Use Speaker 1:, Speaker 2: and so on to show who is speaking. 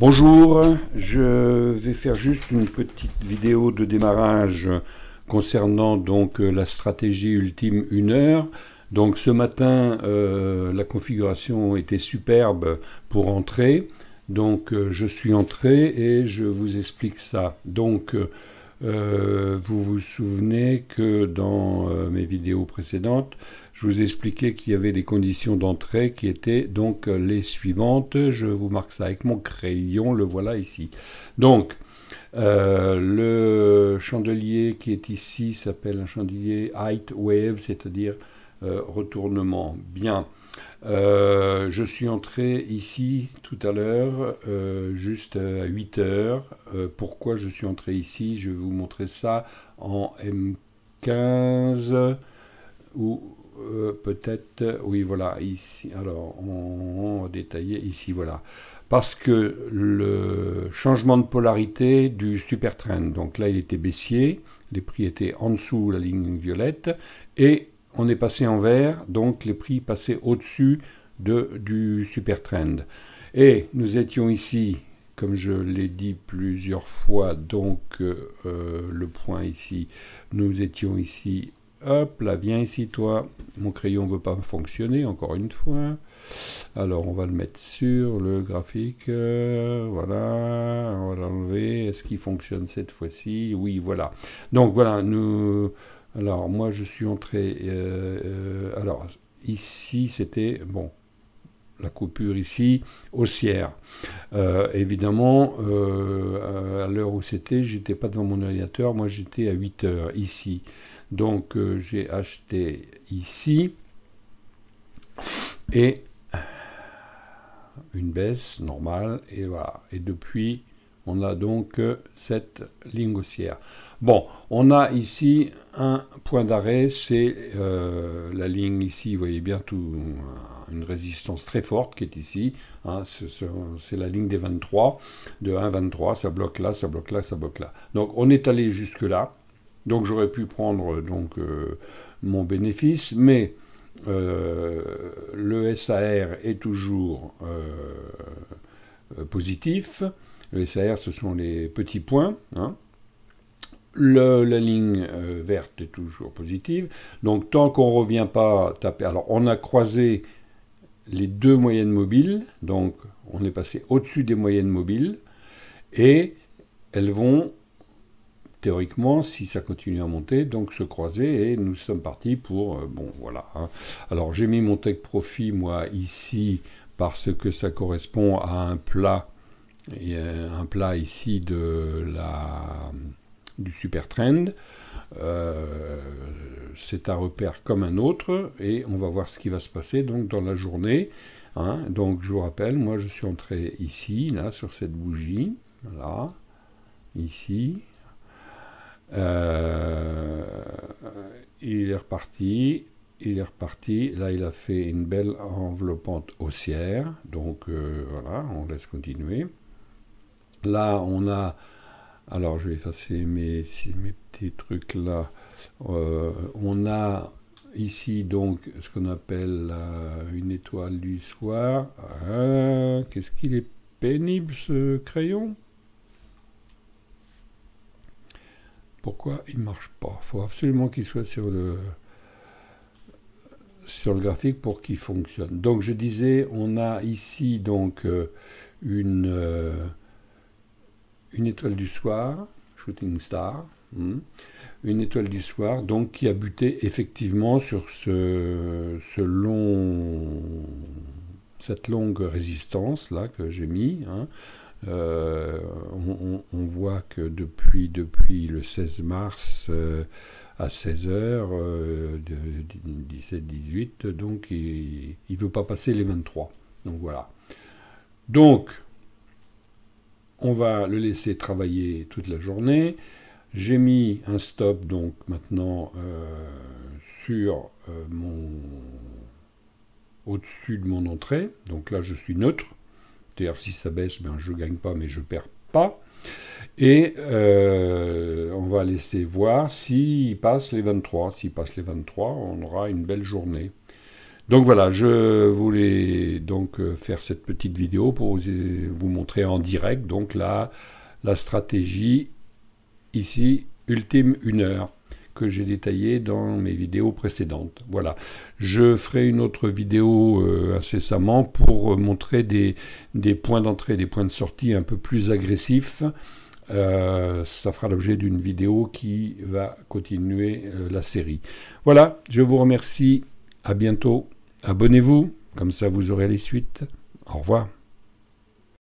Speaker 1: Bonjour, je vais faire juste une petite vidéo de démarrage concernant donc euh, la stratégie ultime 1 heure. Donc ce matin, euh, la configuration était superbe pour entrer. Donc euh, je suis entré et je vous explique ça. Donc euh, vous vous souvenez que dans euh, mes vidéos précédentes, je vous expliquais qu'il y avait des conditions d'entrée qui étaient donc les suivantes. Je vous marque ça avec mon crayon, le voilà ici. Donc, euh, le chandelier qui est ici s'appelle un chandelier height wave, c'est-à-dire retournement. Bien. Euh, je suis entré ici tout à l'heure, euh, juste à 8 heures. Euh, pourquoi je suis entré ici Je vais vous montrer ça en M15 ou peut-être, oui voilà, ici. Alors, on, va détailler ici, voilà. Parce que le changement de polarité du supertrain, donc là il était baissier, les prix étaient en dessous de la ligne violette, et on est passé en vert, donc les prix passaient au-dessus de, du super trend. Et nous étions ici, comme je l'ai dit plusieurs fois, donc euh, euh, le point ici, nous étions ici, hop là, viens ici toi, mon crayon ne veut pas fonctionner, encore une fois. Alors on va le mettre sur le graphique, euh, voilà, on va l'enlever, est-ce qu'il fonctionne cette fois-ci Oui, voilà. Donc voilà, nous... Alors, moi, je suis entré. Euh, euh, alors, ici, c'était. Bon, la coupure ici, haussière. Euh, évidemment, à l'heure où c'était, j'étais pas devant mon ordinateur. Moi, j'étais à 8 heures ici. Donc, j'ai acheté ici. Et une baisse normale et voilà. Et depuis, on a donc euh, cette ligne haussière. Bon, on a ici un point d'arrêt, c'est euh, la ligne ici, vous voyez bien tout, euh, une résistance très forte qui est ici. Hein, c'est la ligne des 23, de 1 23, ça bloque là, ça bloque là, ça bloque là. Donc on est allé jusque là. Donc j'aurais pu prendre donc mon bénéfice, mais le SAR est toujours positif. Le SAR, ce sont les petits points. Hein. la ligne euh, verte est toujours positive. Donc tant qu'on ne revient pas taper... Alors on a croisé les deux moyennes mobiles, donc on est passé au-dessus des moyennes mobiles, et elles vont, théoriquement, si ça continue à monter, donc se croiser, et nous sommes partis pour... Euh, bon, voilà. Hein. Alors j'ai mis mon tech profit, moi, ici, parce que ça correspond à un plat il y a un plat ici de la, du Super Trend. Euh, c'est un repère comme un autre et on va voir ce qui va se passer donc dans la journée. Hein. Donc je vous rappelle, moi je suis entré ici, là, sur cette bougie, là, ici. Euh, il est reparti, il est reparti. Là, il a fait une belle enveloppante haussière. Donc euh, voilà, on laisse continuer. Là, on a. Alors, je vais effacer mes, petits trucs là. Euh, on a ici donc ce qu'on appelle euh, une étoile du soir. Ah, qu'est-ce qu'il est pénible ce crayon Pourquoi il marche pas Il faut absolument qu'il soit sur le sur le graphique pour qu'il fonctionne. Donc je disais, on a ici donc euh, une une étoile du soir, Shooting Star, hmm. une étoile du soir, donc qui a buté effectivement sur ce, long, cette longue résistance là que j'ai mis. Hein. Euh, on, voit que depuis, depuis le 16 mars euh, à 16h, euh, 17-18, donc il ne veut pas passer les 23. Donc voilà. Donc, on va le laisser travailler toute la journée. J'ai mis un stop donc maintenant euh, sur euh, mon au-dessus de mon entrée. Donc là je suis neutre. C'est-à-dire si ça baisse, ben, je ne gagne pas mais je ne perds pas. Et euh, on va laisser voir s'il passe les 23. S'il passe les 23, on aura une belle journée. Donc voilà, je voulais donc euh, faire cette petite vidéo pour vous euh, montrer en direct donc la, la stratégie ici ultime une heure que j'ai détaillée dans mes vidéos précédentes. Voilà, je ferai une autre vidéo euh, incessamment pour montrer des, points d'entrée, des points de sortie un peu plus agressifs. ça fera l'objet d'une vidéo qui va continuer la série. Voilà, je vous remercie, à bientôt. Abonnez-vous, comme ça vous aurez les suites. Au revoir.